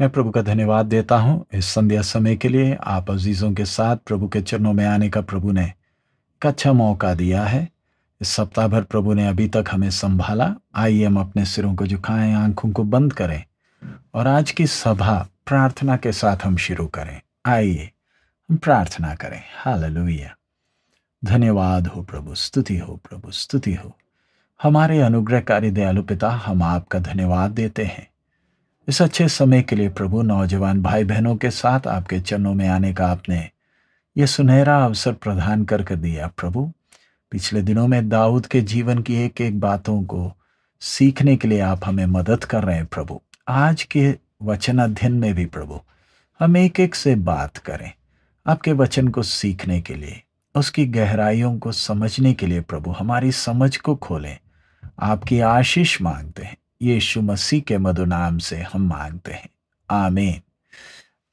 मैं प्रभु का धन्यवाद देता हूँ इस संध्या समय के लिए आप अजीज़ों के साथ प्रभु के चरणों में आने का प्रभु ने एक अच्छा मौका दिया है इस सप्ताह भर प्रभु ने अभी तक हमें संभाला आइए हम अपने सिरों को झुकाएं आंखों को बंद करें और आज की सभा प्रार्थना के साथ हम शुरू करें आइए हम प्रार्थना करें हाल धन्यवाद हो प्रभु स्तुति हो प्रभु स्तुति हो हमारे अनुग्रहकारी दयालु पिता हम आपका धन्यवाद देते हैं इस अच्छे समय के लिए प्रभु नौजवान भाई बहनों के साथ आपके चरणों में आने का आपने ये सुनहरा अवसर प्रदान कर कर दिया प्रभु पिछले दिनों में दाऊद के जीवन की एक एक बातों को सीखने के लिए आप हमें मदद कर रहे हैं प्रभु आज के वचन अध्ययन में भी प्रभु हम एक एक से बात करें आपके वचन को सीखने के लिए उसकी गहराइयों को समझने के लिए प्रभु हमारी समझ को खोलें आपकी आशीष मांगते हैं यीशु मसीह के मधु नाम से हम मांगते हैं आमीन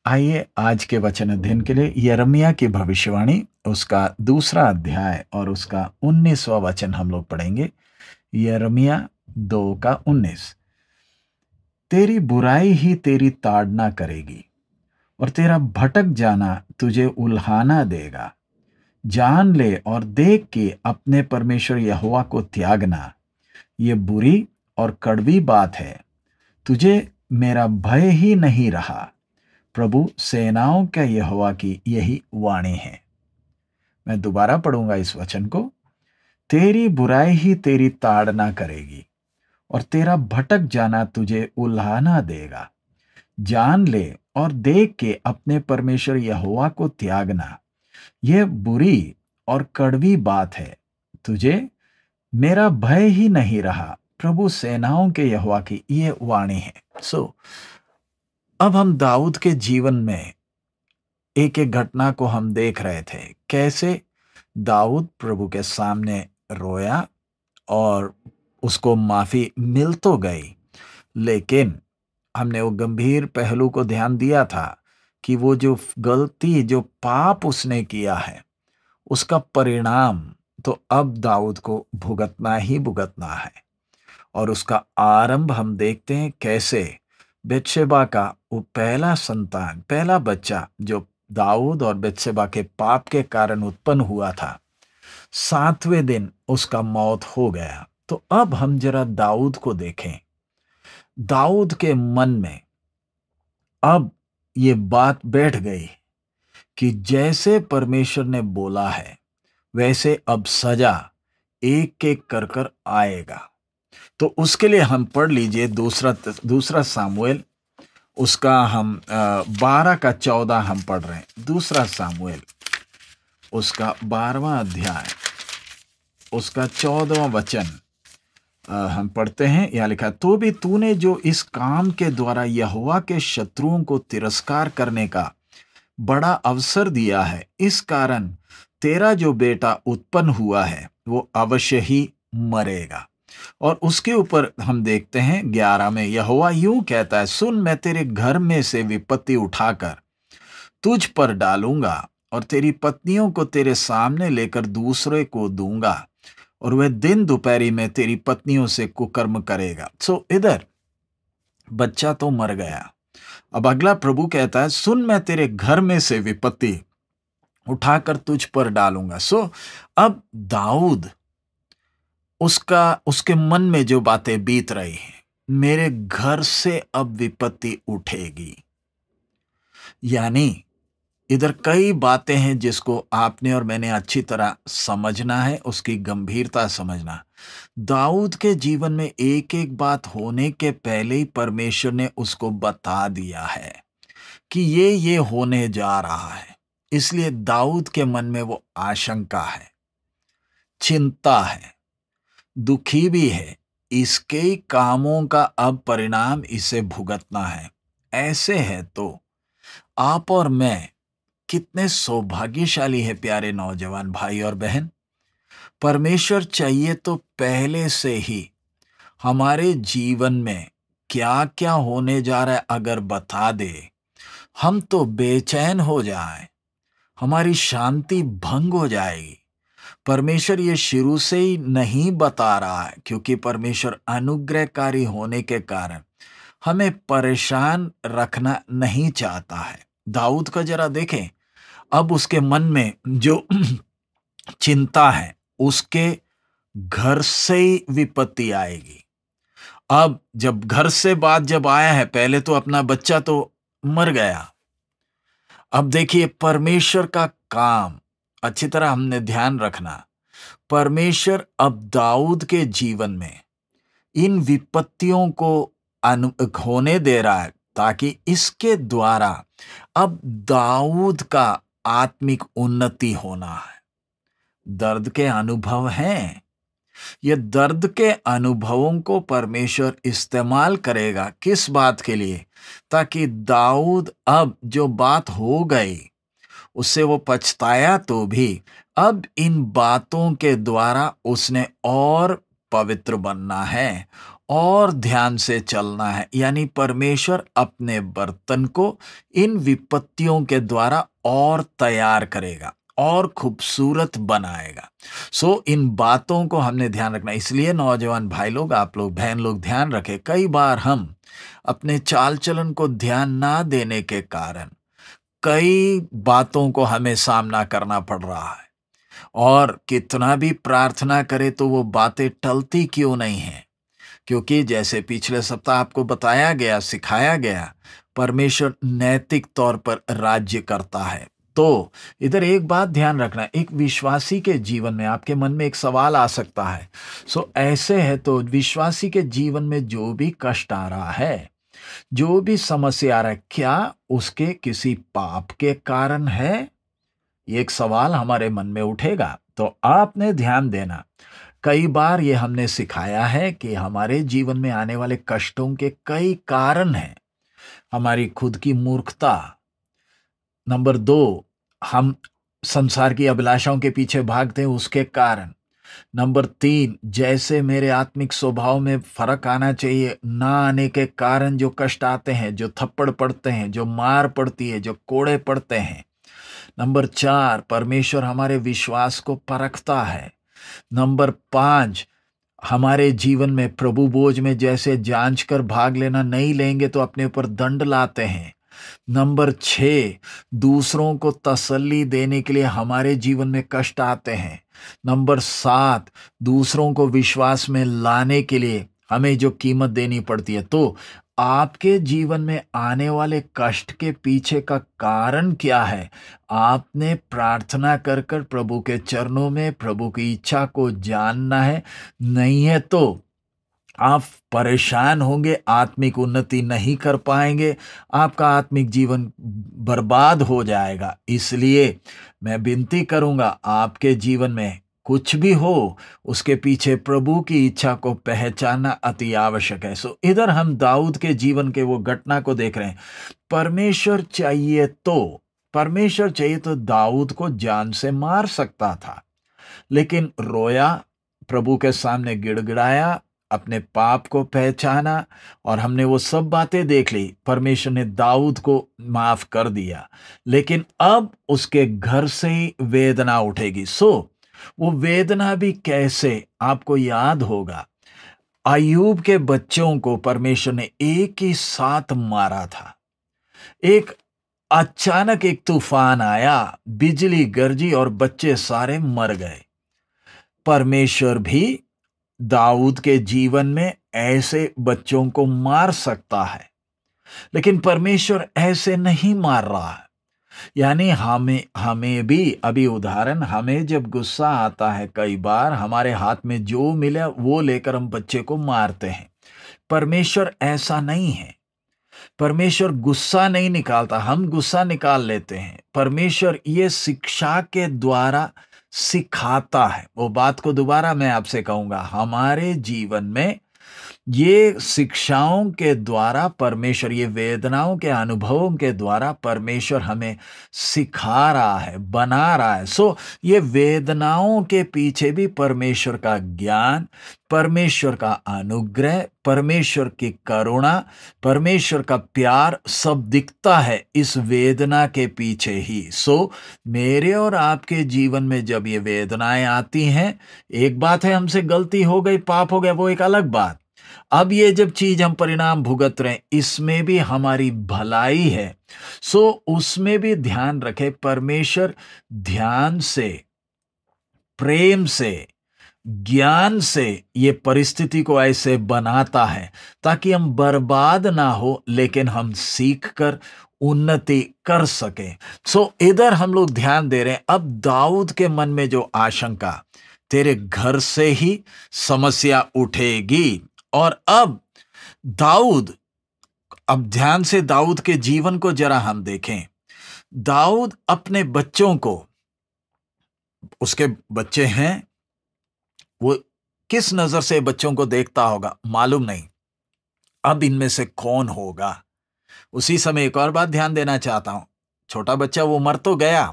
आइए आज के वचन अध्ययन के लिए यरमिया की भविष्यवाणी उसका दूसरा अध्याय और उसका उन्नीसवा वचन हम लोग पढ़ेंगे यरमिया दो का उन्नीस तेरी बुराई ही तेरी ताड़ना करेगी और तेरा भटक जाना तुझे उल्हाना देगा जान ले और देख के अपने परमेश्वर यहुआ को त्यागना ये बुरी और कड़वी बात है तुझे मेरा भय ही नहीं रहा प्रभु सेनाओं का यहोवा की यही वाणी है मैं दोबारा पढ़ूंगा इस वचन को तेरी बुराई ही तेरी ताड़ना करेगी और तेरा भटक जाना तुझे उल्हाना देगा जान ले और देख के अपने परमेश्वर यहोवा को त्यागना यह बुरी और कड़वी बात है तुझे मेरा भय ही नहीं रहा प्रभु सेनाओं के यहा की ये वाणी है सो so, अब हम दाऊद के जीवन में एक एक घटना को हम देख रहे थे कैसे दाऊद प्रभु के सामने रोया और उसको माफ़ी मिल तो गई लेकिन हमने वो गंभीर पहलू को ध्यान दिया था कि वो जो गलती जो पाप उसने किया है उसका परिणाम तो अब दाऊद को भुगतना ही भुगतना है और उसका आरंभ हम देखते हैं कैसे बेतशेबा का वो पहला संतान पहला बच्चा जो दाऊद और बेतशेबा के पाप के कारण उत्पन्न हुआ था सातवें दिन उसका मौत हो गया तो अब हम जरा दाऊद को देखें दाऊद के मन में अब ये बात बैठ गई कि जैसे परमेश्वर ने बोला है वैसे अब सजा एक एक कर कर आएगा तो उसके लिए हम पढ़ लीजिए दूसरा दूसरा सामुएल उसका हम बारह का चौदह हम पढ़ रहे हैं दूसरा सामुएल उसका बारहवा अध्याय उसका चौदवा वचन हम पढ़ते हैं यहाँ लिखा तो भी तूने जो इस काम के द्वारा यहुआ के शत्रुओं को तिरस्कार करने का बड़ा अवसर दिया है इस कारण तेरा जो बेटा उत्पन्न हुआ है वो अवश्य ही मरेगा और उसके ऊपर हम देखते हैं ग्यारह में हुआ यूं कहता है सुन मैं तेरे घर में से विपत्ति उठाकर तुझ पर डालूंगा और तेरी पत्नियों को तेरे सामने लेकर दूसरे को दूंगा और वह दिन दोपहरी में तेरी पत्नियों से कुकर्म करेगा सो so, इधर बच्चा तो मर गया अब अगला प्रभु कहता है सुन मैं तेरे घर में से विपत्ति उठाकर तुझ पर डालूंगा सो so, अब दाऊद उसका उसके मन में जो बातें बीत रही हैं मेरे घर से अब विपत्ति उठेगी यानी इधर कई बातें हैं जिसको आपने और मैंने अच्छी तरह समझना है उसकी गंभीरता समझना दाऊद के जीवन में एक एक बात होने के पहले ही परमेश्वर ने उसको बता दिया है कि ये ये होने जा रहा है इसलिए दाऊद के मन में वो आशंका है चिंता है दुखी भी है इसके कामों का अब परिणाम इसे भुगतना है ऐसे है तो आप और मैं कितने सौभाग्यशाली है प्यारे नौजवान भाई और बहन परमेश्वर चाहिए तो पहले से ही हमारे जीवन में क्या क्या होने जा रहा है अगर बता दे हम तो बेचैन हो जाए हमारी शांति भंग हो जाएगी परमेश्वर ये शुरू से ही नहीं बता रहा है क्योंकि परमेश्वर अनुग्रहकारी होने के कारण हमें परेशान रखना नहीं चाहता है दाऊद का जरा देखें अब उसके मन में जो चिंता है उसके घर से ही विपत्ति आएगी अब जब घर से बात जब आया है पहले तो अपना बच्चा तो मर गया अब देखिए परमेश्वर का काम अच्छी तरह हमने ध्यान रखना परमेश्वर अब दाऊद के जीवन में इन विपत्तियों को अनु होने दे रहा है ताकि इसके द्वारा अब दाऊद का आत्मिक उन्नति होना है दर्द के अनुभव हैं ये दर्द के अनुभवों को परमेश्वर इस्तेमाल करेगा किस बात के लिए ताकि दाऊद अब जो बात हो गई उससे वो पछताया तो भी अब इन बातों के द्वारा उसने और पवित्र बनना है और ध्यान से चलना है यानी परमेश्वर अपने बर्तन को इन विपत्तियों के द्वारा और तैयार करेगा और खूबसूरत बनाएगा सो so, इन बातों को हमने ध्यान रखना इसलिए नौजवान भाई लोग आप लोग बहन लोग ध्यान रखें कई बार हम अपने चाल चलन को ध्यान ना देने के कारण कई बातों को हमें सामना करना पड़ रहा है और कितना भी प्रार्थना करे तो वो बातें टलती क्यों नहीं हैं क्योंकि जैसे पिछले सप्ताह आपको बताया गया सिखाया गया परमेश्वर नैतिक तौर पर राज्य करता है तो इधर एक बात ध्यान रखना एक विश्वासी के जीवन में आपके मन में एक सवाल आ सकता है सो ऐसे है तो विश्वासी के जीवन में जो भी कष्ट आ रहा है जो भी समस्या क्या उसके किसी पाप के कारण है एक सवाल हमारे मन में उठेगा तो आपने ध्यान देना कई बार ये हमने सिखाया है कि हमारे जीवन में आने वाले कष्टों के कई कारण हैं हमारी खुद की मूर्खता नंबर दो हम संसार की अभिलाषाओं के पीछे भागते हैं उसके कारण नंबर तीन जैसे मेरे आत्मिक स्वभाव में फर्क आना चाहिए ना आने के कारण जो कष्ट आते हैं जो थप्पड़ पड़ते हैं जो मार पड़ती है जो कोड़े पड़ते हैं नंबर चार परमेश्वर हमारे विश्वास को परखता है नंबर पाँच हमारे जीवन में प्रभु बोझ में जैसे जांच कर भाग लेना नहीं लेंगे तो अपने ऊपर दंड लाते हैं नंबर छ दूसरों को तसल्ली देने के लिए हमारे जीवन में कष्ट आते हैं नंबर सात दूसरों को विश्वास में लाने के लिए हमें जो कीमत देनी पड़ती है तो आपके जीवन में आने वाले कष्ट के पीछे का कारण क्या है आपने प्रार्थना कर कर प्रभु के चरणों में प्रभु की इच्छा को जानना है नहीं है तो आप परेशान होंगे आत्मिक उन्नति नहीं कर पाएंगे आपका आत्मिक जीवन बर्बाद हो जाएगा इसलिए मैं विनती करूंगा आपके जीवन में कुछ भी हो उसके पीछे प्रभु की इच्छा को पहचानना अति आवश्यक है सो इधर हम दाऊद के जीवन के वो घटना को देख रहे हैं परमेश्वर चाहिए तो परमेश्वर चाहिए तो दाऊद को जान से मार सकता था लेकिन रोया प्रभु के सामने गिड़गिड़ाया अपने पाप को पहचाना और हमने वो सब बातें देख ली परमेश्वर ने दाऊद को माफ कर दिया लेकिन अब उसके घर से ही वेदना उठेगी सो वो वेदना भी कैसे आपको याद होगा आयुब के बच्चों को परमेश्वर ने एक ही साथ मारा था एक अचानक एक तूफान आया बिजली गरजी और बच्चे सारे मर गए परमेश्वर भी दाऊद के जीवन में ऐसे बच्चों को मार सकता है लेकिन परमेश्वर ऐसे नहीं मार रहा है यानी हमें हमें भी अभी उदाहरण हमें जब गुस्सा आता है कई बार हमारे हाथ में जो मिले वो लेकर हम बच्चे को मारते हैं परमेश्वर ऐसा नहीं है परमेश्वर गुस्सा नहीं निकालता हम गुस्सा निकाल लेते हैं परमेश्वर ये शिक्षा के द्वारा सिखाता है वो बात को दोबारा मैं आपसे कहूंगा हमारे जीवन में ये शिक्षाओं के द्वारा परमेश्वर ये वेदनाओं के अनुभवों के द्वारा परमेश्वर हमें सिखा रहा है बना रहा है सो ये वेदनाओं के पीछे भी परमेश्वर का ज्ञान परमेश्वर का अनुग्रह परमेश्वर की करुणा परमेश्वर का प्यार सब दिखता है इस वेदना के पीछे ही सो मेरे और आपके जीवन में जब ये वेदनाएं आती हैं एक बात है हमसे गलती हो गई पाप हो गया वो एक अलग बात अब ये जब चीज हम परिणाम भुगत रहे इसमें भी हमारी भलाई है सो उसमें भी ध्यान रखें परमेश्वर ध्यान से प्रेम से ज्ञान से ये परिस्थिति को ऐसे बनाता है ताकि हम बर्बाद ना हो लेकिन हम सीख कर उन्नति कर सकें सो so, इधर हम लोग ध्यान दे रहे हैं अब दाऊद के मन में जो आशंका तेरे घर से ही समस्या उठेगी और अब दाऊद अब ध्यान से दाऊद के जीवन को जरा हम देखें दाऊद अपने बच्चों को उसके बच्चे हैं वो किस नजर से बच्चों को देखता होगा मालूम नहीं अब इनमें से कौन होगा उसी समय एक और बात ध्यान देना चाहता हूं छोटा बच्चा वो मर तो गया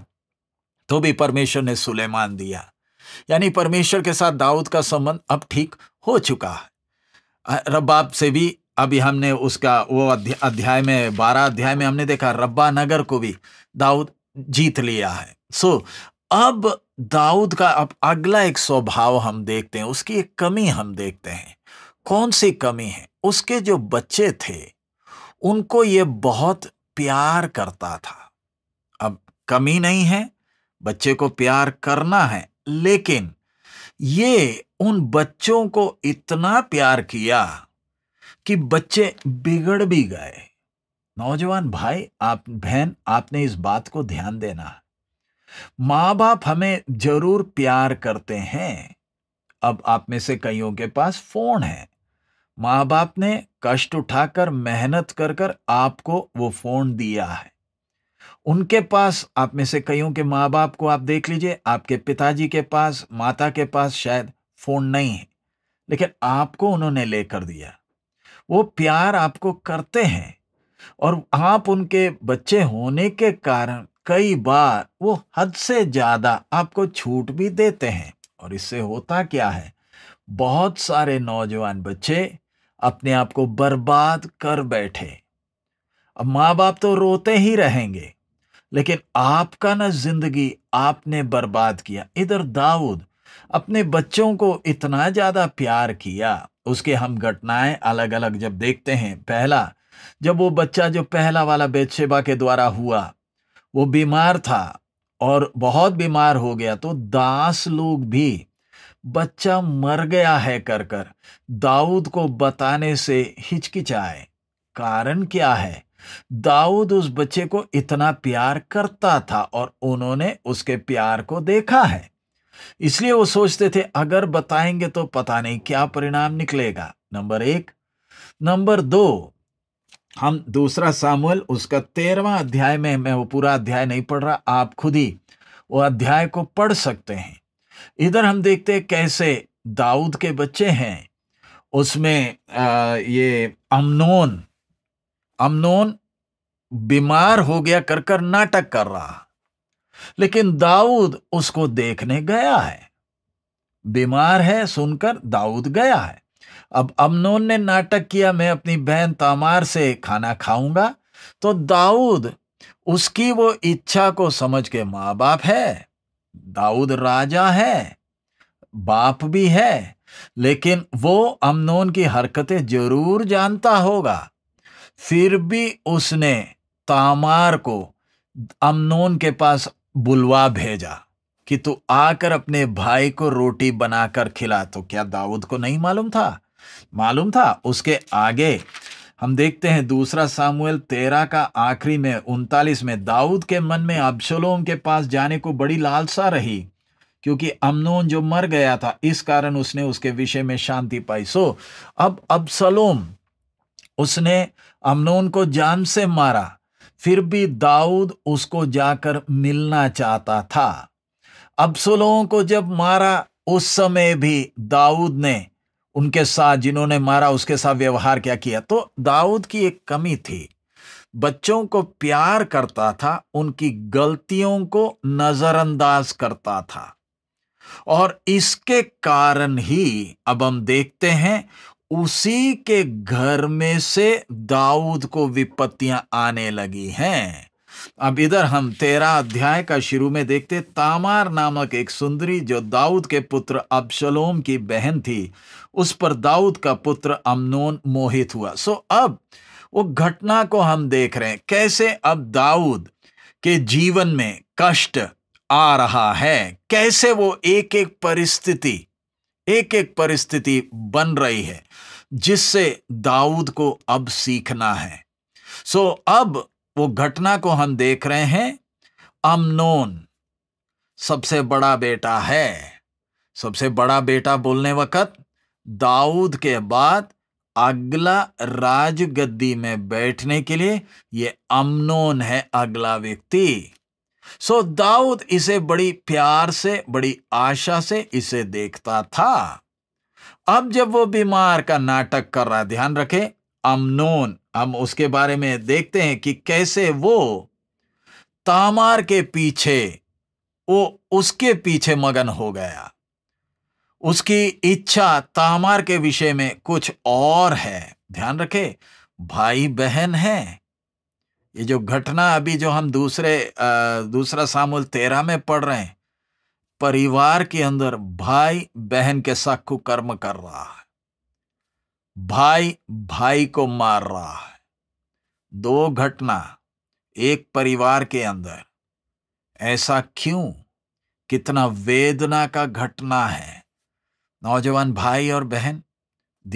तो भी परमेश्वर ने सुलेमान दिया यानी परमेश्वर के साथ दाऊद का संबंध अब ठीक हो चुका है रब्बाब से भी अभी हमने उसका वो अध्याय में बारह अध्याय में हमने देखा रब्बा नगर को भी दाऊद जीत लिया है सो अब दाऊद का अब अगला एक स्वभाव हम देखते हैं उसकी एक कमी हम देखते हैं कौन सी कमी है उसके जो बच्चे थे उनको ये बहुत प्यार करता था अब कमी नहीं है बच्चे को प्यार करना है लेकिन ये उन बच्चों को इतना प्यार किया कि बच्चे बिगड़ भी गए नौजवान भाई आप बहन आपने इस बात को ध्यान देना मां बाप हमें जरूर प्यार करते हैं अब आप में से कईयों के पास फोन है मां बाप ने कष्ट उठाकर मेहनत कर कर आपको वो फोन दिया है उनके पास आप में से कईयों के मां बाप को आप देख लीजिए आपके पिताजी के पास माता के पास शायद फ़ोन नहीं है लेकिन आपको उन्होंने ले कर दिया वो प्यार आपको करते हैं और आप उनके बच्चे होने के कारण कई बार वो हद से ज़्यादा आपको छूट भी देते हैं और इससे होता क्या है बहुत सारे नौजवान बच्चे अपने आप को बर्बाद कर बैठे अब माँ बाप तो रोते ही रहेंगे लेकिन आपका ना जिंदगी आपने बर्बाद किया इधर दाऊद अपने बच्चों को इतना ज़्यादा प्यार किया उसके हम घटनाएं अलग अलग जब देखते हैं पहला जब वो बच्चा जो पहला वाला बेदशेबा के द्वारा हुआ वो बीमार था और बहुत बीमार हो गया तो दास लोग भी बच्चा मर गया है कर कर दाऊद को बताने से हिचकिचाए कारण क्या है दाऊद उस बच्चे को इतना प्यार करता था और उन्होंने उसके प्यार को देखा है इसलिए वो सोचते थे अगर बताएंगे तो पता नहीं क्या परिणाम निकलेगा नंबर एक नंबर दो हम दूसरा सामूल उसका तेरहवा अध्याय में मैं वो पूरा अध्याय नहीं पढ़ रहा आप खुद ही वो अध्याय को पढ़ सकते हैं इधर हम देखते हैं कैसे दाऊद के बच्चे हैं उसमें आ, ये अमनोन अमनोन बीमार हो गया कर कर नाटक कर रहा लेकिन दाऊद उसको देखने गया है बीमार है सुनकर दाऊद गया है अब अमनोन ने नाटक किया मैं अपनी बहन तामार से खाना खाऊंगा तो दाऊद उसकी वो इच्छा को समझ के माँ बाप है दाऊद राजा है बाप भी है लेकिन वो अमनोन की हरकतें जरूर जानता होगा फिर भी उसने तामार को अमनोन के पास बुलवा भेजा कि तू आकर अपने भाई को रोटी बनाकर खिला तो क्या दाऊद को नहीं मालूम था मालूम था उसके आगे हम देखते हैं दूसरा सामुएल तेरह का आखिरी में उनतालीस में दाऊद के मन में अबशलोम के पास जाने को बड़ी लालसा रही क्योंकि अमनोन जो मर गया था इस कारण उसने उसके विषय में शांति पाई सो अब अबसलोम उसने अमनोन को जान से मारा फिर भी दाऊद उसको जाकर मिलना चाहता था अब्सलों को जब मारा उस समय भी दाऊद ने उनके साथ जिन्होंने मारा उसके साथ व्यवहार क्या किया तो दाऊद की एक कमी थी बच्चों को प्यार करता था उनकी गलतियों को नज़रअंदाज करता था और इसके कारण ही अब हम देखते हैं उसी के घर में से दाऊद को विपत्तियां आने लगी हैं अब इधर हम तेरा अध्याय का शुरू में देखते तामार नामक एक सुंदरी जो दाऊद के पुत्र अबशलोम की बहन थी उस पर दाऊद का पुत्र अमनोन मोहित हुआ सो अब वो घटना को हम देख रहे हैं कैसे अब दाऊद के जीवन में कष्ट आ रहा है कैसे वो एक एक परिस्थिति एक एक परिस्थिति बन रही है जिससे दाऊद को अब सीखना है सो अब वो घटना को हम देख रहे हैं अमनोन सबसे बड़ा बेटा है सबसे बड़ा बेटा बोलने वक्त दाऊद के बाद अगला राजगद्दी में बैठने के लिए ये अमनोन है अगला व्यक्ति सो दाऊद इसे बड़ी प्यार से बड़ी आशा से इसे देखता था अब जब वो बीमार का नाटक कर रहा ध्यान रखे अमनोन हम उसके बारे में देखते हैं कि कैसे वो तामार के पीछे वो उसके पीछे मगन हो गया उसकी इच्छा तामार के विषय में कुछ और है ध्यान रखे भाई बहन है ये जो घटना अभी जो हम दूसरे आ, दूसरा सामूल तेरह में पढ़ रहे हैं परिवार के अंदर भाई बहन के साथ कर्म कर रहा है भाई भाई को मार रहा है दो घटना एक परिवार के अंदर ऐसा क्यों कितना वेदना का घटना है नौजवान भाई और बहन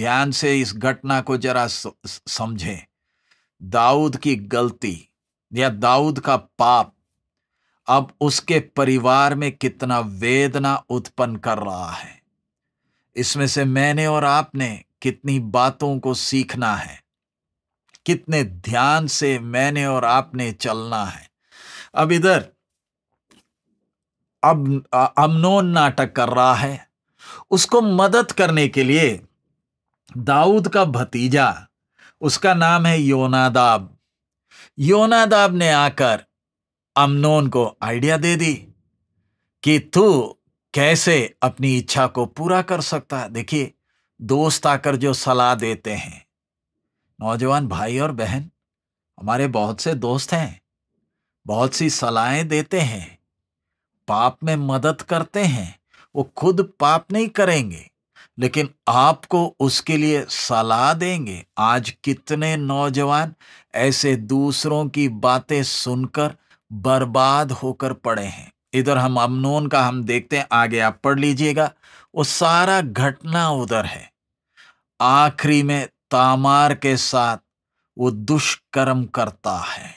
ध्यान से इस घटना को जरा समझें दाऊद की गलती या दाऊद का पाप अब उसके परिवार में कितना वेदना उत्पन्न कर रहा है इसमें से मैंने और आपने कितनी बातों को सीखना है कितने ध्यान से मैंने और आपने चलना है अब इधर अब अमनोन नाटक कर रहा है उसको मदद करने के लिए दाऊद का भतीजा उसका नाम है योनादाब योनादाब ने आकर अमनोन को आइडिया दे दी कि तू कैसे अपनी इच्छा को पूरा कर सकता है देखिए दोस्त आकर जो सलाह देते हैं नौजवान भाई और बहन हमारे बहुत से दोस्त हैं बहुत सी सलाहें देते हैं पाप में मदद करते हैं वो खुद पाप नहीं करेंगे लेकिन आपको उसके लिए सलाह देंगे आज कितने नौजवान ऐसे दूसरों की बातें सुनकर बर्बाद होकर पड़े हैं इधर हम अमनोन का हम देखते हैं आगे आप पढ़ लीजिएगा वो सारा घटना उधर है आखिरी में तामार के साथ वो दुष्कर्म करता है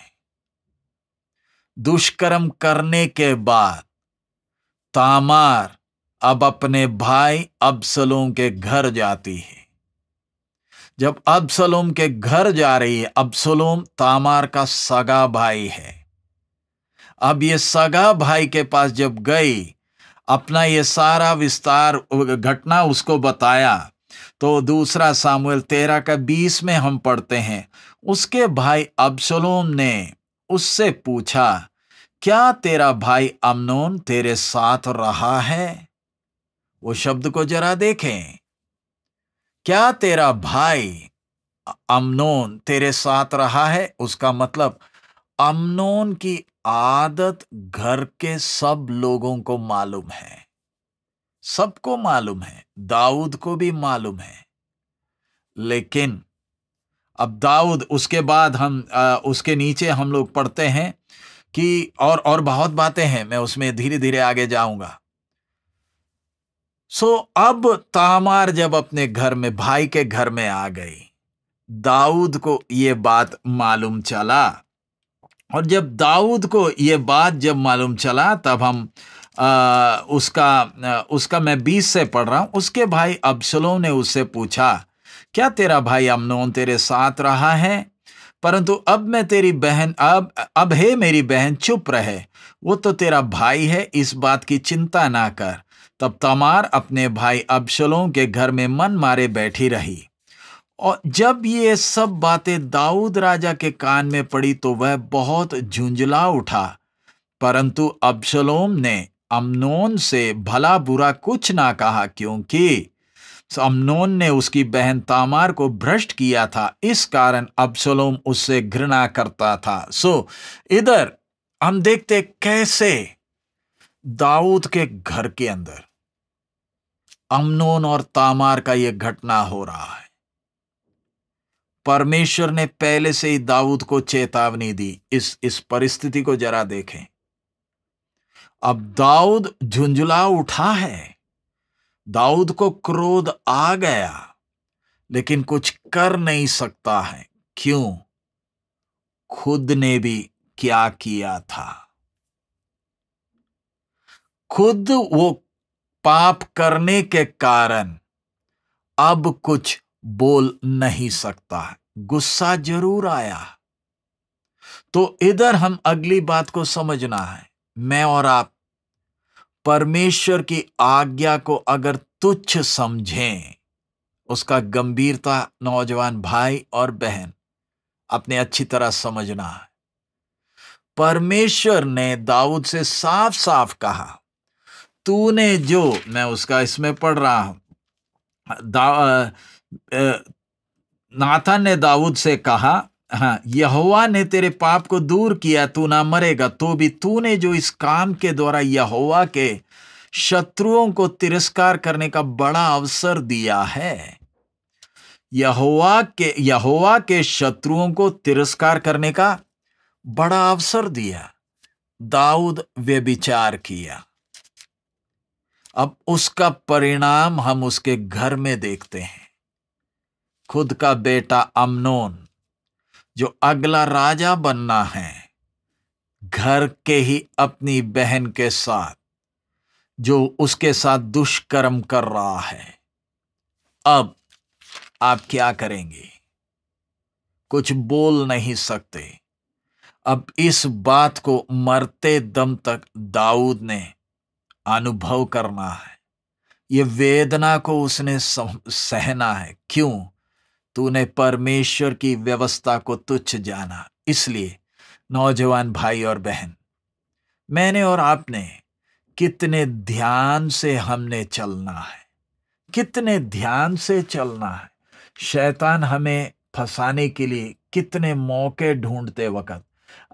दुष्कर्म करने के बाद तामार अब अपने भाई अबसलोम के घर जाती है जब अबसलोम के घर जा रही है अबसलोम तामार का सगा भाई है अब ये सगा भाई के पास जब गई अपना ये सारा विस्तार घटना उसको बताया तो दूसरा सामुएल तेरा का बीस में हम पढ़ते हैं उसके भाई अब्सलोम ने उससे पूछा क्या तेरा भाई अमनोन तेरे साथ रहा है वो शब्द को जरा देखें क्या तेरा भाई अमनोन तेरे साथ रहा है उसका मतलब अमनोन की आदत घर के सब लोगों को मालूम है सबको मालूम है दाऊद को भी मालूम है लेकिन अब दाऊद उसके बाद हम आ, उसके नीचे हम लोग पढ़ते हैं कि और और बहुत बातें हैं मैं उसमें धीरे धीरे आगे जाऊंगा सो अब तामार जब अपने घर में भाई के घर में आ गई दाऊद को ये बात मालूम चला और जब दाऊद को ये बात जब मालूम चला तब हम आ, उसका आ, उसका मैं बीस से पढ़ रहा हूँ उसके भाई अबसलों ने उससे पूछा क्या तेरा भाई अमनोन तेरे साथ रहा है परंतु अब मैं तेरी बहन अब अब हे मेरी बहन चुप रहे वो तो तेरा भाई है इस बात की चिंता ना कर तब तमार अपने भाई अबसलों के घर में मन मारे बैठी रही और जब ये सब बातें दाऊद राजा के कान में पड़ी तो वह बहुत झुंझला उठा परंतु अबशलोम ने अमनोन से भला बुरा कुछ ना कहा क्योंकि अमनोन ने उसकी बहन तामार को भ्रष्ट किया था इस कारण अबसलोम उससे घृणा करता था सो इधर हम देखते कैसे दाऊद के घर के अंदर अमनोन और तामार का यह घटना हो रहा है परमेश्वर ने पहले से ही दाऊद को चेतावनी दी इस इस परिस्थिति को जरा देखें अब दाऊद झुंझुला उठा है दाऊद को क्रोध आ गया लेकिन कुछ कर नहीं सकता है क्यों खुद ने भी क्या किया था खुद वो पाप करने के कारण अब कुछ बोल नहीं सकता गुस्सा जरूर आया तो इधर हम अगली बात को समझना है मैं और आप परमेश्वर की आज्ञा को अगर तुच्छ समझें उसका गंभीरता नौजवान भाई और बहन अपने अच्छी तरह समझना है परमेश्वर ने दाऊद से साफ साफ कहा तूने जो मैं उसका इसमें पढ़ रहा हूं नाथन ने दाऊद से कहा हाँ यहोवा ने तेरे पाप को दूर किया तू ना मरेगा तो भी तूने जो इस काम के द्वारा यहोवा के शत्रुओं को तिरस्कार करने का बड़ा अवसर दिया है यहोवा के यहोवा के शत्रुओं को तिरस्कार करने का बड़ा अवसर दिया दाऊद व्यभिचार किया अब उसका परिणाम हम उसके घर में देखते हैं खुद का बेटा अमनोन जो अगला राजा बनना है घर के ही अपनी बहन के साथ जो उसके साथ दुष्कर्म कर रहा है अब आप क्या करेंगे कुछ बोल नहीं सकते अब इस बात को मरते दम तक दाऊद ने अनुभव करना है ये वेदना को उसने सहना है क्यों तूने परमेश्वर की व्यवस्था को तुच्छ जाना इसलिए नौजवान भाई और बहन मैंने और आपने कितने ध्यान से हमने चलना है कितने ध्यान से चलना है शैतान हमें फंसाने के लिए कितने मौके ढूंढते वक्त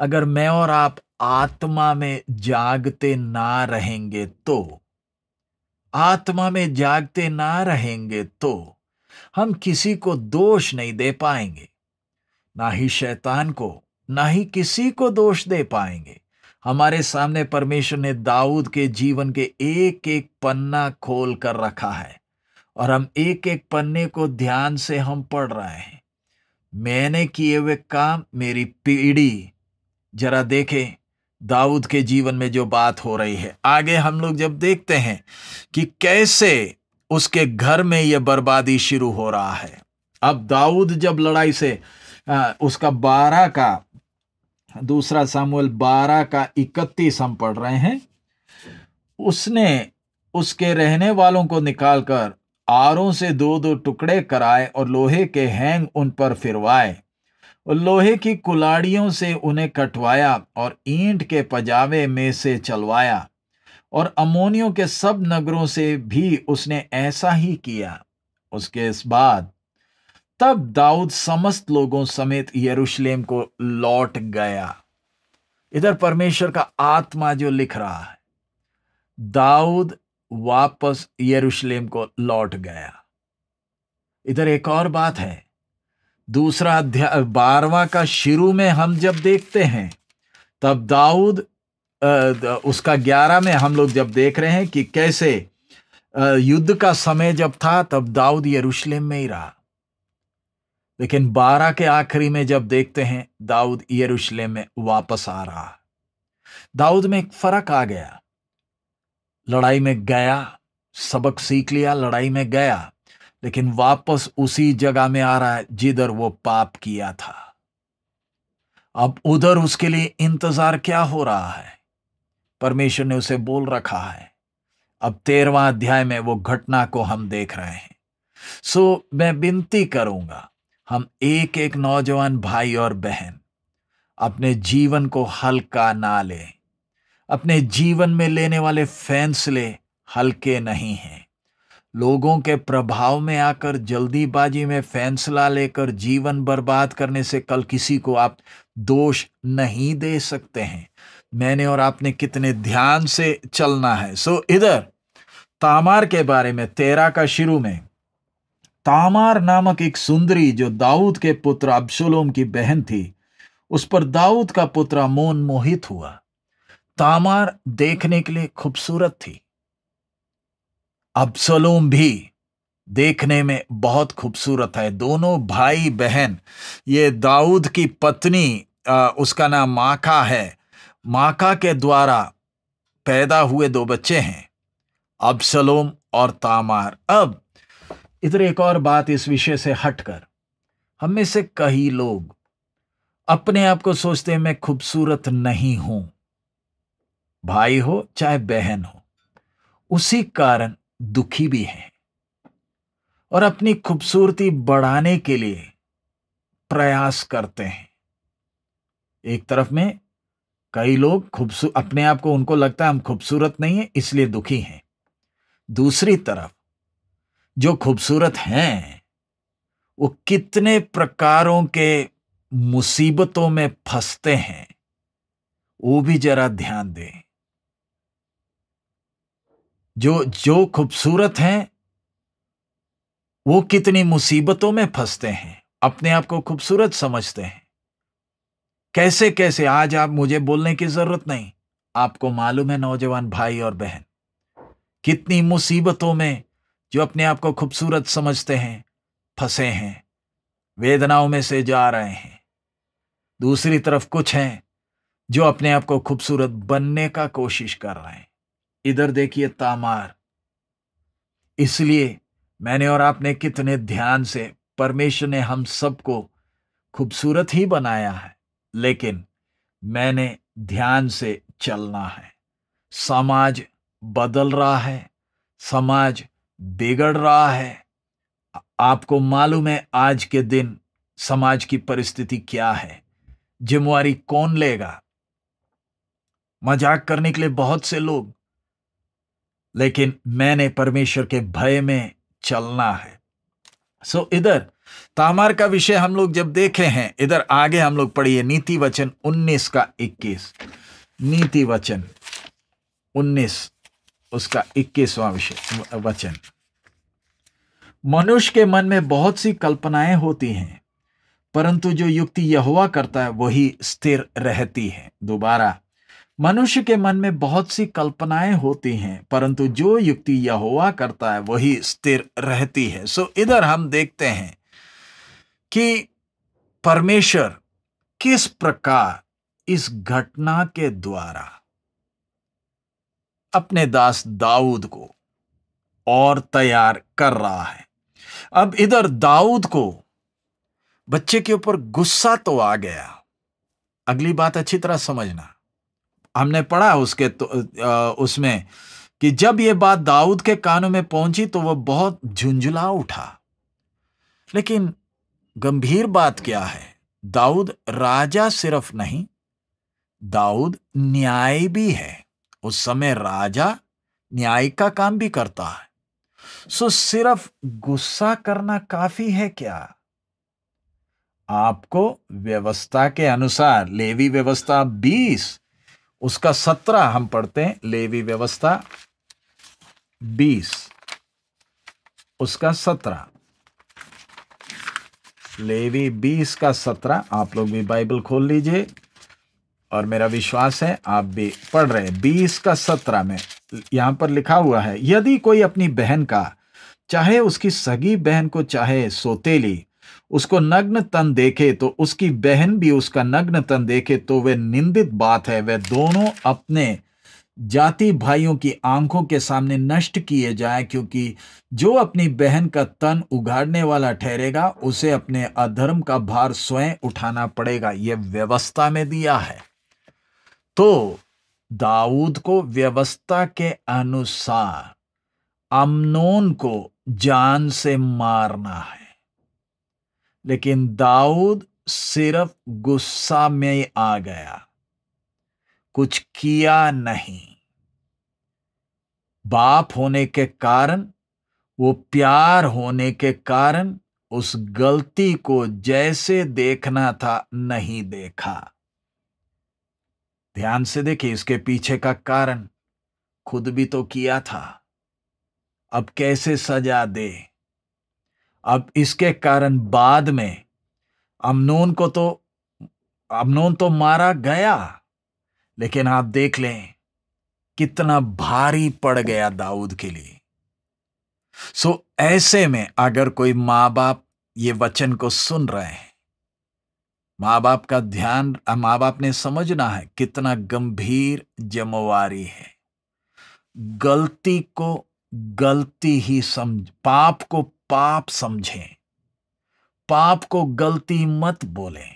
अगर मैं और आप आत्मा में जागते ना रहेंगे तो आत्मा में जागते ना रहेंगे तो हम किसी को दोष नहीं दे पाएंगे ना ही शैतान को ना ही किसी को दोष दे पाएंगे हमारे सामने परमेश्वर ने दाऊद के जीवन के एक एक पन्ना खोल कर रखा है और हम एक एक पन्ने को ध्यान से हम पढ़ रहे हैं मैंने किए हुए काम मेरी पीढ़ी जरा देखें दाऊद के जीवन में जो बात हो रही है आगे हम लोग जब देखते हैं कि कैसे उसके घर में यह बर्बादी शुरू हो रहा है अब दाऊद जब लड़ाई से आ, उसका बारह का दूसरा सामुएल बारह का इकतीस हम पढ़ रहे हैं उसने उसके रहने वालों को निकालकर आरों से दो दो टुकड़े कराए और लोहे के हैंग उन पर फिरवाए और लोहे की कुलाड़ियों से उन्हें कटवाया और ईंट के पजावे में से चलवाया और अमोनियों के सब नगरों से भी उसने ऐसा ही किया उसके इस बाद तब दाऊद समस्त लोगों समेत यरूशलेम को लौट गया इधर परमेश्वर का आत्मा जो लिख रहा है दाऊद वापस यरूशलेम को लौट गया इधर एक और बात है दूसरा अध्याय बारवा का शुरू में हम जब देखते हैं तब दाऊद उसका ग्यारह में हम लोग जब देख रहे हैं कि कैसे युद्ध का समय जब था तब दाऊद यरूशलेम में ही रहा लेकिन बारह के आखिरी में जब देखते हैं दाऊद यरूशलेम में वापस आ रहा दाऊद में एक फर्क आ गया लड़ाई में गया सबक सीख लिया लड़ाई में गया लेकिन वापस उसी जगह में आ रहा है जिधर वो पाप किया था अब उधर उसके लिए इंतजार क्या हो रहा है परमेश्वर ने उसे बोल रखा है अब तेरवा अध्याय में वो घटना को हम देख रहे हैं सो मैं विनती करूंगा हम एक एक नौजवान भाई और बहन अपने जीवन को हल्का ना ले अपने जीवन में लेने वाले फैसले हल्के नहीं हैं लोगों के प्रभाव में आकर जल्दीबाजी में फैसला लेकर जीवन बर्बाद करने से कल किसी को आप दोष नहीं दे सकते हैं मैंने और आपने कितने ध्यान से चलना है सो इधर तामार के बारे में तेरा का शुरू में तामार नामक एक सुंदरी जो दाऊद के पुत्र अब्सुलोम की बहन थी उस पर दाऊद का पुत्र मोन मोहित हुआ तामार देखने के लिए खूबसूरत थी अब्सलोम भी देखने में बहुत खूबसूरत है दोनों भाई बहन ये दाऊद की पत्नी उसका नाम माखा है माका के द्वारा पैदा हुए दो बच्चे हैं अबसलोम और तामार अब इधर एक और बात इस विषय से हटकर हम में से कई लोग अपने आप को सोचते हैं मैं खूबसूरत नहीं हूं भाई हो चाहे बहन हो उसी कारण दुखी भी हैं और अपनी खूबसूरती बढ़ाने के लिए प्रयास करते हैं एक तरफ में कई लोग खूबसूरत अपने आप को उनको लगता है हम खूबसूरत नहीं है इसलिए दुखी हैं दूसरी तरफ जो खूबसूरत हैं वो कितने प्रकारों के मुसीबतों में फंसते हैं वो भी जरा ध्यान दें जो जो खूबसूरत हैं वो कितनी मुसीबतों में फंसते हैं अपने आप को खूबसूरत समझते हैं कैसे कैसे आज आप मुझे बोलने की जरूरत नहीं आपको मालूम है नौजवान भाई और बहन कितनी मुसीबतों में जो अपने आप को खूबसूरत समझते हैं फंसे हैं वेदनाओं में से जा रहे हैं दूसरी तरफ कुछ हैं जो अपने आप को खूबसूरत बनने का कोशिश कर रहे हैं इधर देखिए तामार इसलिए मैंने और आपने कितने ध्यान से परमेश्वर ने हम सबको खूबसूरत ही बनाया है लेकिन मैंने ध्यान से चलना है समाज बदल रहा है समाज बिगड़ रहा है आपको मालूम है आज के दिन समाज की परिस्थिति क्या है जिम्मेवारी कौन लेगा मजाक करने के लिए बहुत से लोग लेकिन मैंने परमेश्वर के भय में चलना है सो so, इधर तामार का विषय हम लोग जब देखे हैं इधर आगे हम लोग पढ़िए नीति वचन 19 का 21 नीति वचन 19 उसका 21वां विषय वचन मनुष्य के मन में बहुत सी कल्पनाएं होती हैं परंतु जो युक्ति यहुआ करता है वही स्थिर रहती है दोबारा मनुष्य के मन में बहुत सी कल्पनाएं होती हैं परंतु जो युक्ति यहुआ करता है वही स्थिर रहती है सो इधर हम देखते हैं कि परमेश्वर किस प्रकार इस घटना के द्वारा अपने दास दाऊद को और तैयार कर रहा है अब इधर दाऊद को बच्चे के ऊपर गुस्सा तो आ गया अगली बात अच्छी तरह समझना हमने पढ़ा उसके तो, आ, उसमें कि जब ये बात दाऊद के कानों में पहुंची तो वह बहुत झुंझुला उठा लेकिन गंभीर बात क्या है दाऊद राजा सिर्फ नहीं दाऊद न्याय भी है उस समय राजा न्याय का काम भी करता है सो सिर्फ गुस्सा करना काफी है क्या आपको व्यवस्था के अनुसार लेवी व्यवस्था 20 उसका 17 हम पढ़ते हैं लेवी व्यवस्था 20 उसका लेवी बीस का सत्रह आप लोग भी बाइबल खोल लीजिए और मेरा विश्वास है आप भी पढ़ रहे हैं बीस का सत्रह में यहां पर लिखा हुआ है यदि कोई अपनी बहन का चाहे उसकी सगी बहन को चाहे सोतेली उसको नग्न तन देखे तो उसकी बहन भी उसका नग्न तन देखे तो वह निंदित बात है वह दोनों अपने जाति भाइयों की आंखों के सामने नष्ट किए जाए क्योंकि जो अपनी बहन का तन उघाड़ने वाला ठहरेगा उसे अपने अधर्म का भार स्वयं उठाना पड़ेगा यह व्यवस्था में दिया है तो दाऊद को व्यवस्था के अनुसार अमनोन को जान से मारना है लेकिन दाऊद सिर्फ गुस्सा में आ गया कुछ किया नहीं बाप होने के कारण वो प्यार होने के कारण उस गलती को जैसे देखना था नहीं देखा ध्यान से देखिए इसके पीछे का कारण खुद भी तो किया था अब कैसे सजा दे अब इसके कारण बाद में अमनोन को तो अमनून तो मारा गया लेकिन आप देख लें कितना भारी पड़ गया दाऊद के लिए सो ऐसे में अगर कोई मां बाप ये वचन को सुन रहे हैं मां बाप का ध्यान मां बाप ने समझना है कितना गंभीर जमवारी है गलती को गलती ही समझ पाप को पाप समझें पाप को गलती मत बोलें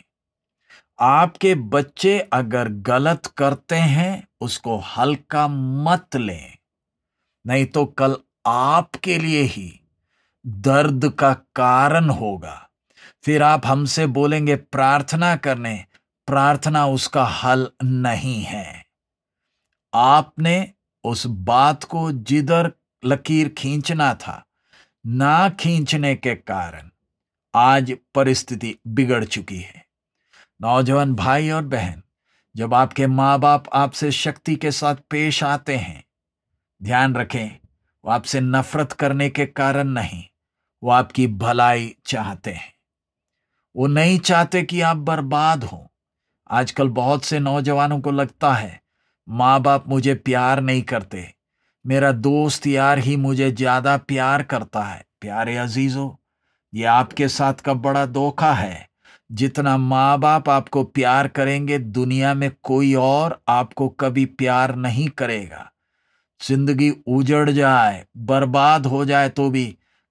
आपके बच्चे अगर गलत करते हैं उसको हल्का मत लें नहीं तो कल आपके लिए ही दर्द का कारण होगा फिर आप हमसे बोलेंगे प्रार्थना करने प्रार्थना उसका हल नहीं है आपने उस बात को जिधर लकीर खींचना था ना खींचने के कारण आज परिस्थिति बिगड़ चुकी है नौजवान भाई और बहन जब आपके माँ बाप आपसे शक्ति के साथ पेश आते हैं ध्यान रखें वो आपसे नफरत करने के कारण नहीं वो आपकी भलाई चाहते हैं वो नहीं चाहते कि आप बर्बाद हो आजकल बहुत से नौजवानों को लगता है माँ बाप मुझे प्यार नहीं करते मेरा दोस्त यार ही मुझे ज़्यादा प्यार करता है प्यारे अजीजों ये आपके साथ का बड़ा धोखा है जितना माँ बाप आपको प्यार करेंगे दुनिया में कोई और आपको कभी प्यार नहीं करेगा जिंदगी उजड़ जाए बर्बाद हो जाए तो भी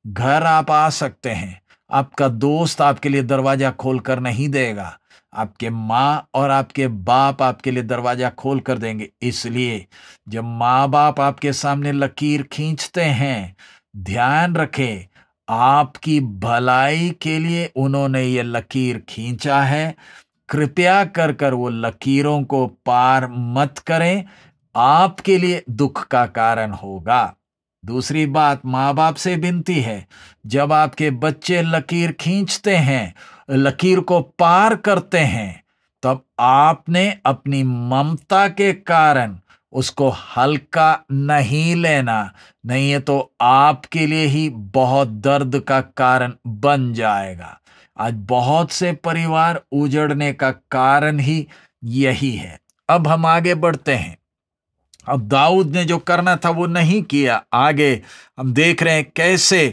घर आप आ सकते हैं आपका दोस्त आपके लिए दरवाज़ा खोल कर नहीं देगा आपके माँ और आपके बाप आपके लिए दरवाज़ा खोल कर देंगे इसलिए जब माँ बाप आपके सामने लकीर खींचते हैं ध्यान रखें आपकी भलाई के लिए उन्होंने ये लकीर खींचा है कृपया कर कर वो लकीरों को पार मत करें आपके लिए दुख का कारण होगा दूसरी बात माँ बाप से विनती है जब आपके बच्चे लकीर खींचते हैं लकीर को पार करते हैं तब आपने अपनी ममता के कारण उसको हल्का नहीं लेना नहीं है तो आपके लिए ही बहुत दर्द का कारण बन जाएगा आज बहुत से परिवार उजड़ने का कारण ही यही है अब हम आगे बढ़ते हैं अब दाऊद ने जो करना था वो नहीं किया आगे हम देख रहे हैं कैसे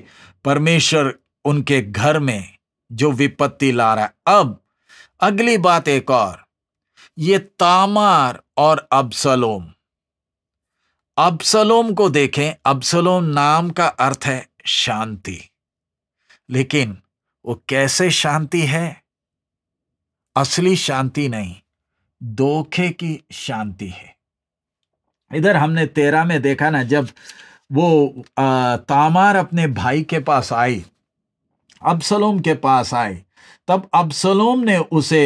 परमेश्वर उनके घर में जो विपत्ति ला रहा है अब अगली बात एक और ये तामार और अबसलोम अब्सलोम को देखें अब्सलोम नाम का अर्थ है शांति लेकिन वो कैसे शांति है असली शांति नहीं धोखे की शांति है इधर हमने तेरह में देखा ना जब वो आ, तामार अपने भाई के पास आई अब्सलोम के पास आई तब अब्सलोम ने उसे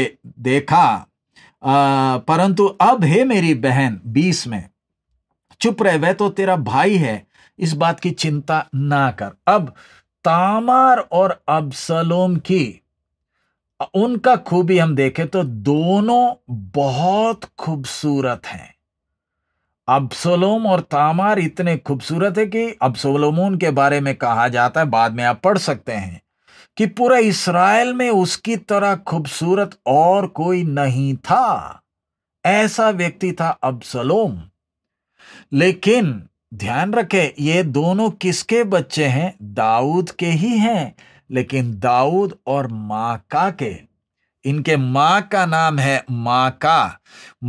देखा आ, परंतु अब है मेरी बहन बीस में चुप रहे वह तो तेरा भाई है इस बात की चिंता ना कर अब तामार और अबसलोम की उनका खूबी हम देखें तो दोनों बहुत खूबसूरत हैं अबसलोम और तामार इतने खूबसूरत है कि अब्सोलोमोन के बारे में कहा जाता है बाद में आप पढ़ सकते हैं कि पूरे इसराइल में उसकी तरह खूबसूरत और कोई नहीं था ऐसा व्यक्ति था अब्सलोम लेकिन ध्यान रखें ये दोनों किसके बच्चे हैं दाऊद के ही हैं लेकिन दाऊद और माका के इनके माँ का नाम है माका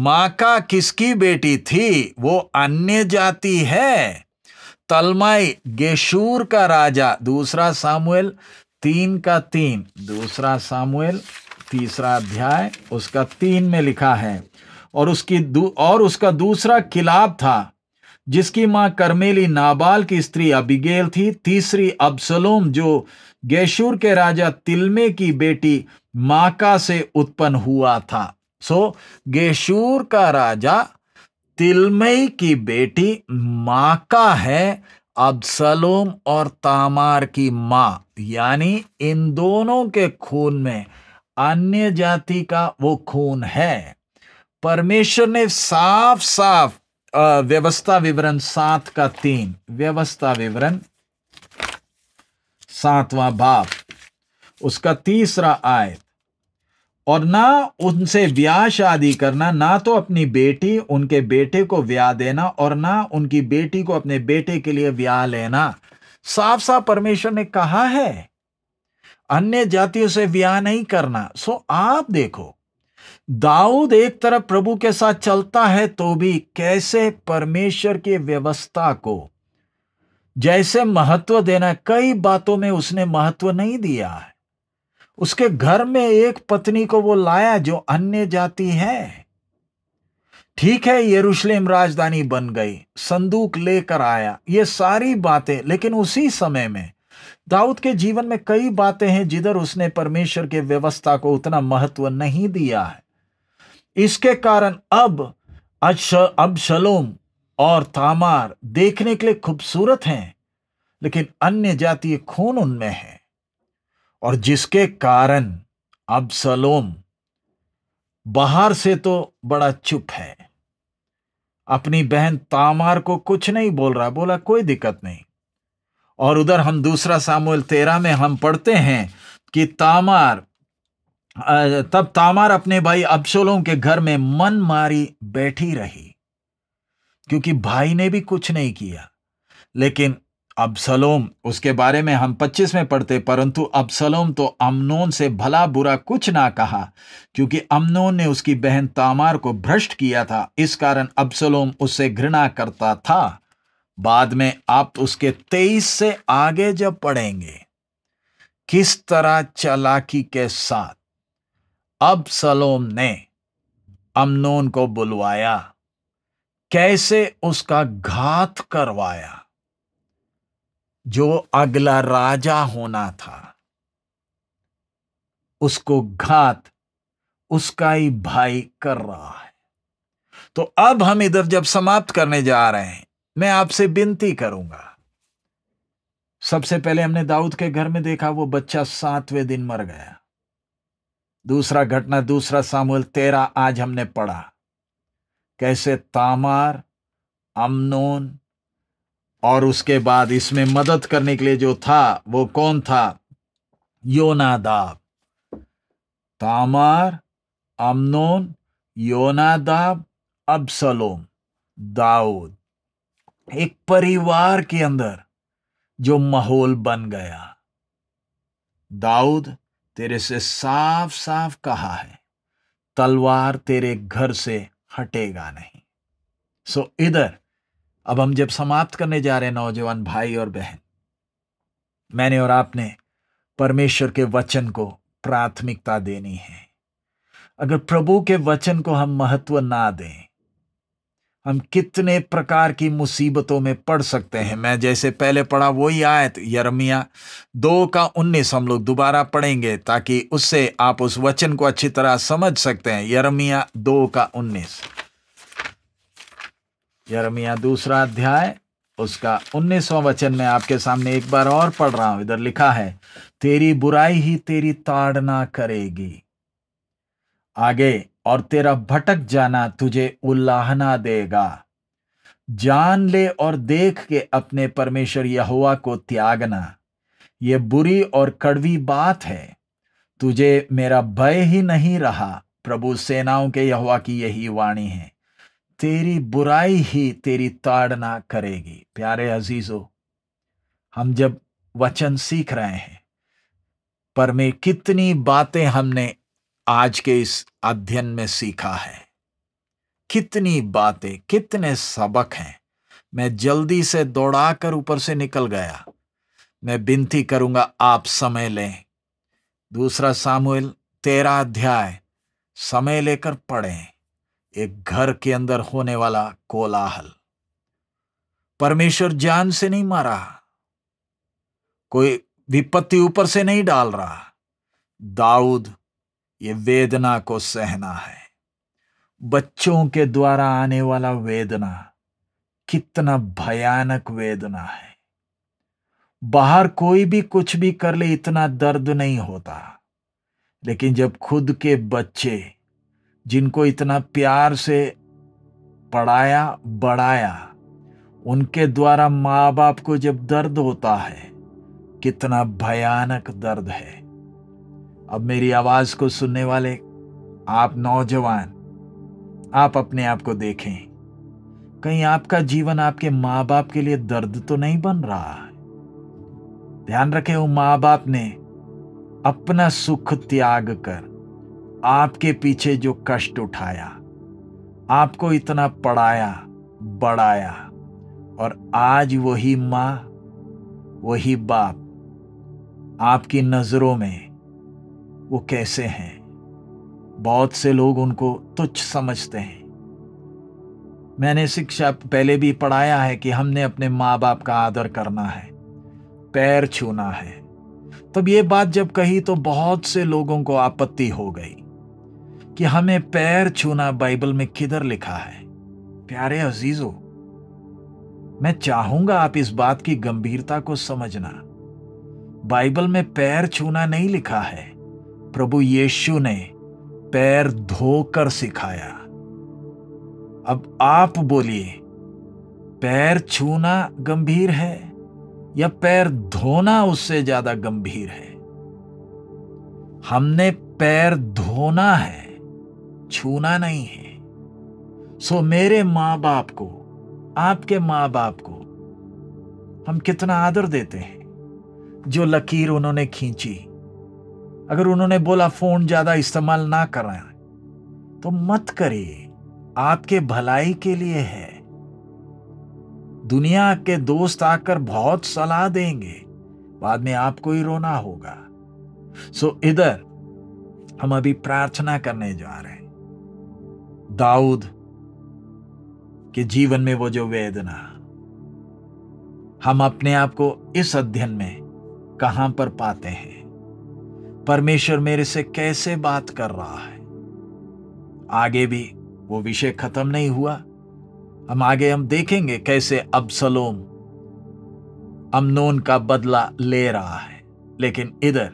माका किसकी बेटी थी वो अन्य जाति है तलमाई गेशूर का राजा दूसरा सामुएल तीन का तीन दूसरा सामुएल तीसरा अध्याय उसका तीन में लिखा है और उसकी और उसका दूसरा किलाब था जिसकी मां करमेली नाबाल की स्त्री अबिगेल थी तीसरी अबसलोम जो गैशूर के राजा तिलमे की बेटी माका से उत्पन्न हुआ था सो गैशूर का राजा तिलमई की बेटी माका है अबसलोम और तामार की माँ यानी इन दोनों के खून में अन्य जाति का वो खून है परमेश्वर ने साफ साफ व्यवस्था विवरण सात का तीन व्यवस्था विवरण सातवां भाव उसका तीसरा आयत और ना उनसे ब्याह शादी करना ना तो अपनी बेटी उनके बेटे को ब्याह देना और ना उनकी बेटी को अपने बेटे के लिए ब्याह लेना साफ साफ परमेश्वर ने कहा है अन्य जातियों से ब्याह नहीं करना सो आप देखो दाऊद एक तरफ प्रभु के साथ चलता है तो भी कैसे परमेश्वर की व्यवस्था को जैसे महत्व देना कई बातों में उसने महत्व नहीं दिया है उसके घर में एक पत्नी को वो लाया जो अन्य जाति है ठीक है यरूशलेम राजधानी बन गई संदूक लेकर आया ये सारी बातें लेकिन उसी समय में दाऊद के जीवन में कई बातें हैं जिधर उसने परमेश्वर के व्यवस्था को उतना महत्व नहीं दिया है इसके कारण अब अब शलोम और तामार देखने के लिए खूबसूरत हैं लेकिन अन्य जातीय खून उनमें है और जिसके कारण अब सलोम बाहर से तो बड़ा चुप है अपनी बहन तामार को कुछ नहीं बोल रहा बोला कोई दिक्कत नहीं और उधर हम दूसरा सामूल तेरह में हम पढ़ते हैं कि तामार तब तामार अपने भाई अबशोलोम के घर में मन मारी बैठी रही क्योंकि भाई ने भी कुछ नहीं किया लेकिन अबसलोम उसके बारे में हम 25 में पढ़ते परंतु अबसलोम तो अमनोन से भला बुरा कुछ ना कहा क्योंकि अमनोन ने उसकी बहन तामार को भ्रष्ट किया था इस कारण अबसलोम उससे घृणा करता था बाद में आप उसके 23 से आगे जब पढ़ेंगे किस तरह चलाकी के साथ अब सलोम ने अमनोन को बुलवाया कैसे उसका घात करवाया जो अगला राजा होना था उसको घात उसका ही भाई कर रहा है तो अब हम इधर जब समाप्त करने जा रहे हैं मैं आपसे विनती करूंगा सबसे पहले हमने दाऊद के घर में देखा वो बच्चा सातवें दिन मर गया दूसरा घटना दूसरा सामूल तेरा आज हमने पढ़ा कैसे तामार अमनोन और उसके बाद इसमें मदद करने के लिए जो था वो कौन था योनादाब तामार अमनोन योनादाब अबसलोम दाऊद एक परिवार के अंदर जो माहौल बन गया दाऊद तेरे से साफ साफ कहा है तलवार तेरे घर से हटेगा नहीं सो इधर अब हम जब समाप्त करने जा रहे हैं नौजवान भाई और बहन मैंने और आपने परमेश्वर के वचन को प्राथमिकता देनी है अगर प्रभु के वचन को हम महत्व ना दें हम कितने प्रकार की मुसीबतों में पढ़ सकते हैं मैं जैसे पहले पढ़ा वही आयत यरमिया दो का उन्नीस हम लोग दोबारा पढ़ेंगे ताकि उससे आप उस वचन को अच्छी तरह समझ सकते हैं यरमिया दो का उन्नीस यरमिया दूसरा अध्याय उसका उन्नीसवा वचन मैं आपके सामने एक बार और पढ़ रहा हूं इधर लिखा है तेरी बुराई ही तेरी ताड़ना करेगी आगे और तेरा भटक जाना तुझे उल्लाहना देगा जान ले और देख के अपने परमेश्वर यहुआ को त्यागना ये बुरी और कड़वी बात है तुझे मेरा भय ही नहीं रहा प्रभु सेनाओं के यहुआ की यही वाणी है तेरी बुराई ही तेरी ताड़ना करेगी प्यारे अजीजो हम जब वचन सीख रहे हैं पर में कितनी बातें हमने आज के इस अध्ययन में सीखा है कितनी बातें कितने सबक हैं मैं जल्दी से दौड़ाकर ऊपर से निकल गया मैं विनती करूंगा आप समय लें दूसरा सामुएल तेरा अध्याय समय लेकर पढ़ें एक घर के अंदर होने वाला कोलाहल परमेश्वर जान से नहीं मारा कोई विपत्ति ऊपर से नहीं डाल रहा दाऊद ये वेदना को सहना है बच्चों के द्वारा आने वाला वेदना कितना भयानक वेदना है बाहर कोई भी कुछ भी कर ले इतना दर्द नहीं होता लेकिन जब खुद के बच्चे जिनको इतना प्यार से पढ़ाया बढ़ाया उनके द्वारा माँ बाप को जब दर्द होता है कितना भयानक दर्द है अब मेरी आवाज को सुनने वाले आप नौजवान आप अपने आप को देखें कहीं आपका जीवन आपके मां बाप के लिए दर्द तो नहीं बन रहा है ध्यान रखें वो मां बाप ने अपना सुख त्याग कर आपके पीछे जो कष्ट उठाया आपको इतना पढ़ाया बढ़ाया और आज वही मां वही बाप आपकी नजरों में वो कैसे हैं बहुत से लोग उनको तुच्छ समझते हैं मैंने शिक्षा पहले भी पढ़ाया है कि हमने अपने माँ बाप का आदर करना है पैर छूना है तब ये बात जब कही तो बहुत से लोगों को आपत्ति हो गई कि हमें पैर छूना बाइबल में किधर लिखा है प्यारे अजीजो मैं चाहूंगा आप इस बात की गंभीरता को समझना बाइबल में पैर छूना नहीं लिखा है प्रभु यीशु ने पैर धोकर सिखाया अब आप बोलिए पैर छूना गंभीर है या पैर धोना उससे ज्यादा गंभीर है हमने पैर धोना है छूना नहीं है सो मेरे मां बाप को आपके मां बाप को हम कितना आदर देते हैं जो लकीर उन्होंने खींची अगर उन्होंने बोला फोन ज्यादा इस्तेमाल ना करें तो मत करिए आपके भलाई के लिए है दुनिया के दोस्त आकर बहुत सलाह देंगे बाद में आपको ही रोना होगा सो इधर हम अभी प्रार्थना करने जा रहे हैं दाऊद के जीवन में वो जो वेदना हम अपने आप को इस अध्ययन में कहां पर पाते हैं परमेश्वर मेरे से कैसे बात कर रहा है आगे भी वो विषय खत्म नहीं हुआ हम आगे हम देखेंगे कैसे अब सलोम अमनोन का बदला ले रहा है लेकिन इधर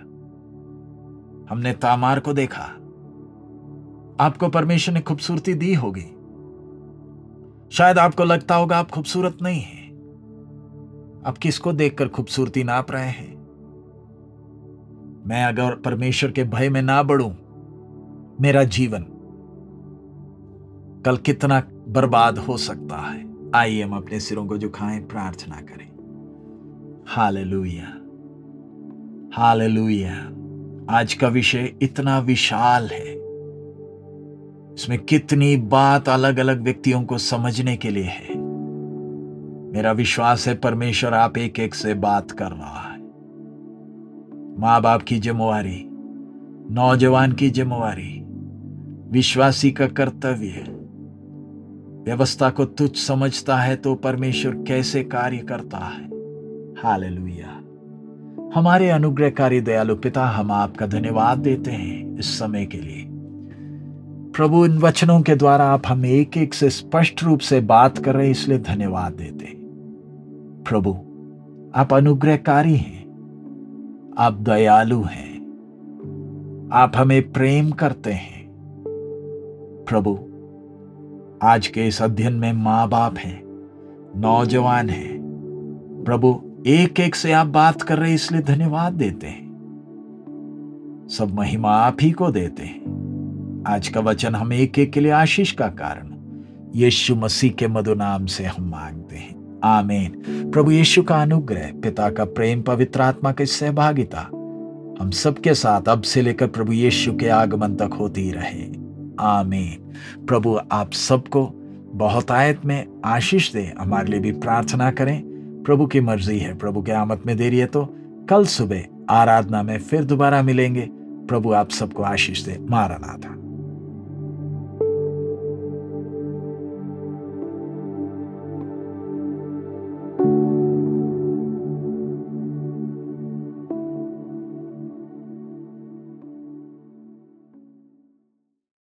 हमने तामार को देखा आपको परमेश्वर ने खूबसूरती दी होगी शायद आपको लगता होगा आप खूबसूरत नहीं हैं आप किसको देखकर खूबसूरती नाप रहे हैं मैं अगर परमेश्वर के भय में ना बढ़ूं मेरा जीवन कल कितना बर्बाद हो सकता है आइए हम अपने सिरों को झुकाएं प्रार्थना करें हालेलुया हालेलुया आज का विषय इतना विशाल है इसमें कितनी बात अलग अलग व्यक्तियों को समझने के लिए है मेरा विश्वास है परमेश्वर आप एक एक से बात कर रहा माँ बाप की जिम्मेवारी नौजवान की जिम्मेवारी विश्वासी का कर्तव्य व्यवस्था को तुच्छ समझता है तो परमेश्वर कैसे कार्य करता है हाल हमारे अनुग्रहकारी दयालु पिता हम आपका धन्यवाद देते हैं इस समय के लिए प्रभु इन वचनों के द्वारा आप हम एक एक से स्पष्ट रूप से बात कर रहे हैं इसलिए धन्यवाद देते प्रभु आप अनुग्रहकारी हैं आप दयालु हैं आप हमें प्रेम करते हैं प्रभु आज के इस अध्ययन में मां बाप हैं नौजवान हैं प्रभु एक एक से आप बात कर रहे इसलिए धन्यवाद देते हैं सब महिमा आप ही को देते हैं आज का वचन हम एक एक के लिए आशीष का कारण यीशु मसीह के मधुनाम से हम मांगते आमीन प्रभु यीशु का अनुग्रह पिता का प्रेम पवित्र आत्मा की सहभागिता हम सबके साथ अब से लेकर प्रभु यीशु के आगमन तक होती रहे आमीन प्रभु आप सबको बहुत आयत में आशीष दे हमारे लिए भी प्रार्थना करें प्रभु की मर्जी है प्रभु के आमद में देरी है तो कल सुबह आराधना में फिर दोबारा मिलेंगे प्रभु आप सबको आशीष दे मारा था